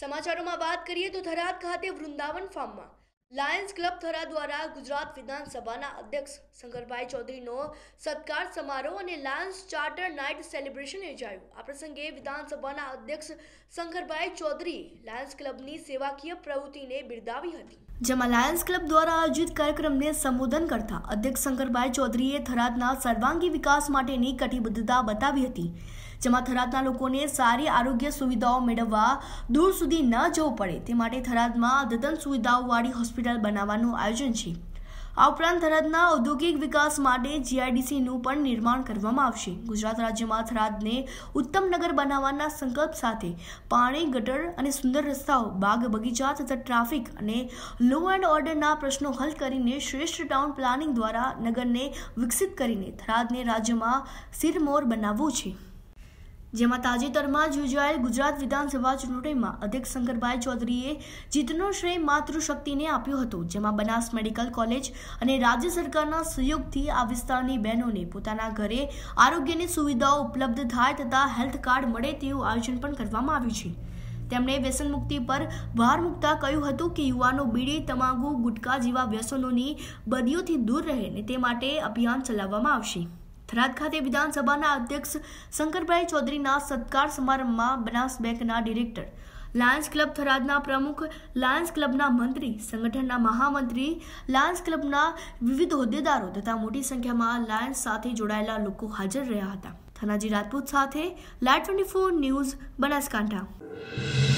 સમાચારોમાં વાત કરીએ તો થરાદ ખાતે વૃંદાવન ફાર્મમાં લાયન્સ ક્લબ થરા દ્વારા ગુજરાત વિધાનસભાના અધ્યક્ષ શંકરભાઈ ચૌધરીનો સત્કાર સમારોહ અને લાયન્સ ચાર્ટર નાઇટ સેલિબ્રેશન યોજાયું આ પ્રસંગે વિધાનસભાના અધ્યક્ષ શંકરભાઈ ચૌધરી લાયન્સ ક્લબની સેવાકીય પ્રવૃત્તિને બિરદાવી હતી જેમાં લાયન્સ ક્લબ દ્વારા આયોજિત કાર્યક્રમને સંબોધન કરતા અધ્યક્ષ શંકરભાઈ ચૌધરીએ થરાદના સર્વાંગી વિકાસ માટેની કટિબદ્ધતા બતાવી હતી જેમાં થરાદના લોકોને સારી આરોગ્ય સુવિધાઓ મેળવવા દૂર સુધી ન જવું પડે તે માટે થરાદમાં અદ્યતન સુવિધાઓવાળી હોસ્પિટલ બનાવવાનું આયોજન છે આ ઉપરાંત થરાદના ઔદ્યોગિક વિકાસ માટે જીઆઈડીસીનું પણ નિર્માણ કરવામાં આવશે ગુજરાત રાજ્યમાં થરાદને ઉત્તમ નગર બનાવવાના સંકલ્પ સાથે પાણી ગટર અને સુંદર રસ્તાઓ બાગ બગીચા તથા ટ્રાફિક અને લો એન્ડ ઓર્ડરના પ્રશ્નો હલ કરીને શ્રેષ્ઠ ટાઉન પ્લાનિંગ દ્વારા નગરને વિકસિત કરીને થરાદને રાજ્યમાં સિરમોર બનાવવું છે જેમાં તાજેતરમાં જ યોજાયેલ ગુજરાત વિધાનસભા ચૂંટણીમાં અધ્યક્ષ શંકરભાઈ ચૌધરીએ જીતનો શ્રેય માતૃશક્તિને આપ્યો હતો જેમાં બનાસ મેડિકલ કોલેજ અને રાજ્ય સરકારના સહયોગથી આ વિસ્તારની બહેનોને પોતાના ઘરે આરોગ્યની સુવિધાઓ ઉપલબ્ધ થાય તથા હેલ્થ કાર્ડ મળે તેવું આયોજન પણ કરવામાં આવ્યું છે તેમણે વ્યસન મુક્તિ પર ભાર મૂકતા કહ્યું હતું કે યુવાનો બીડી તમાકુ ગુટકા જેવા વ્યસનોની બદીઓથી દૂર રહે ને તે માટે અભિયાન ચલાવવામાં આવશે થરાદ ખાતે વિધાનસભાના અધ્યક્ષ શંકરભાઈ ચૌધરીના સત્કાર સમારંભમાં બનાસ બેંકના ડિરેક્ટર લાયન્સ ક્લબ થરાદના પ્રમુખ લાયન્સ ક્લબના મંત્રી સંગઠનના મહામંત્રી લાયન્સ ક્લબના વિવિધ હોદ્દેદારો તથા મોટી સંખ્યામાં લાયન્સ સાથે જોડાયેલા લોકો હાજર રહ્યા હતા ધનાજી રાજપૂત સાથે live twenty four news Banaskantha